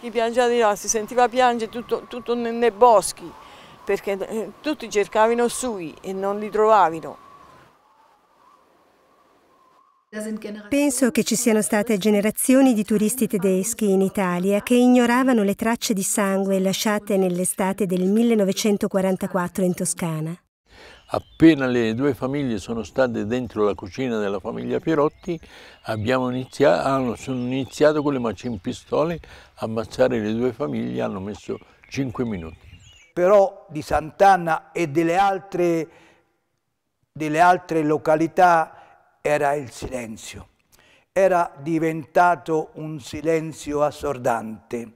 chi piangeva di là si sentiva piangere tutto, tutto nei boschi, perché eh, tutti cercavano sui e non li trovavano. Penso che ci siano state generazioni di turisti tedeschi in Italia che ignoravano le tracce di sangue lasciate nell'estate del 1944 in Toscana. Appena le due famiglie sono state dentro la cucina della famiglia Pierotti, iniziato, hanno, sono iniziato con le macinpistole a ammazzare le due famiglie, hanno messo 5 minuti. Però di Sant'Anna e delle altre, delle altre località era il silenzio. Era diventato un silenzio assordante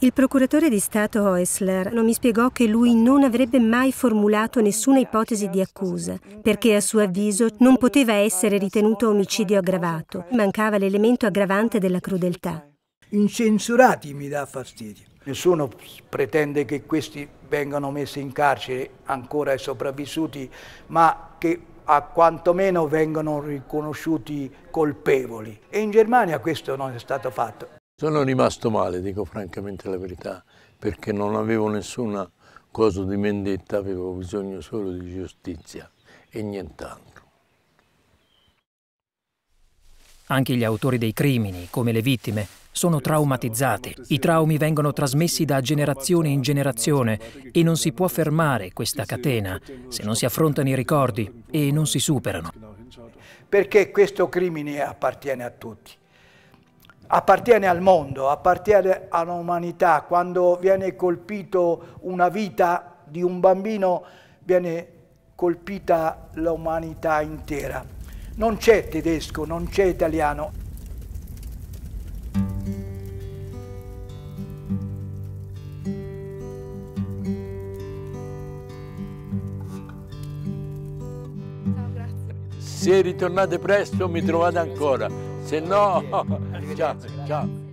il procuratore di Stato Häusler non mi spiegò che lui non avrebbe mai formulato nessuna ipotesi di accusa, perché a suo avviso non poteva essere ritenuto omicidio aggravato, mancava l'elemento aggravante della crudeltà. Incensurati mi dà fastidio. Nessuno pretende che questi vengano messi in carcere ancora i sopravvissuti, ma che a quantomeno vengano riconosciuti colpevoli. E in Germania questo non è stato fatto. Sono rimasto male, dico francamente la verità, perché non avevo nessuna cosa di vendetta, avevo bisogno solo di giustizia e nient'altro. Anche gli autori dei crimini, come le vittime, sono traumatizzati. I traumi vengono trasmessi da generazione in generazione e non si può fermare questa catena se non si affrontano i ricordi e non si superano. Perché questo crimine appartiene a tutti appartiene al mondo, appartiene all'umanità. Quando viene colpito una vita di un bambino, viene colpita l'umanità intera. Non c'è tedesco, non c'è italiano. Se ritornate presto mi trovate ancora, se no Good job.